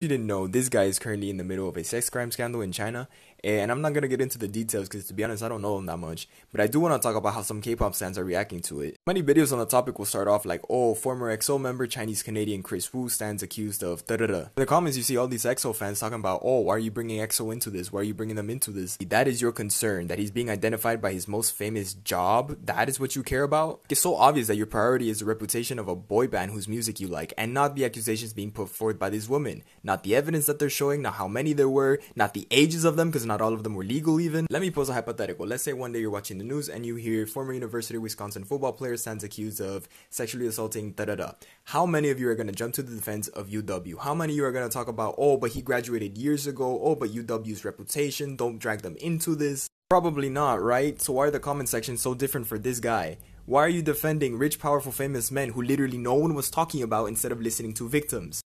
you didn't know, this guy is currently in the middle of a sex crime scandal in China, eh, and I'm not gonna get into the details because to be honest, I don't know him that much, but I do wanna talk about how some K-pop fans are reacting to it. Many videos on the topic will start off like, oh, former EXO member Chinese-Canadian Chris Wu stands accused of da da da. In the comments, you see all these EXO fans talking about, oh, why are you bringing EXO into this? Why are you bringing them into this? That is your concern, that he's being identified by his most famous job? That is what you care about? It's so obvious that your priority is the reputation of a boy band whose music you like, and not the accusations being put forth by this woman not the evidence that they're showing, not how many there were, not the ages of them, because not all of them were legal even. Let me pose a hypothetical. Let's say one day you're watching the news and you hear former University of Wisconsin football player stands accused of sexually assaulting da da da. How many of you are going to jump to the defense of UW? How many of you are going to talk about, oh, but he graduated years ago, oh, but UW's reputation, don't drag them into this? Probably not, right? So why are the comment sections so different for this guy? Why are you defending rich, powerful, famous men who literally no one was talking about instead of listening to victims?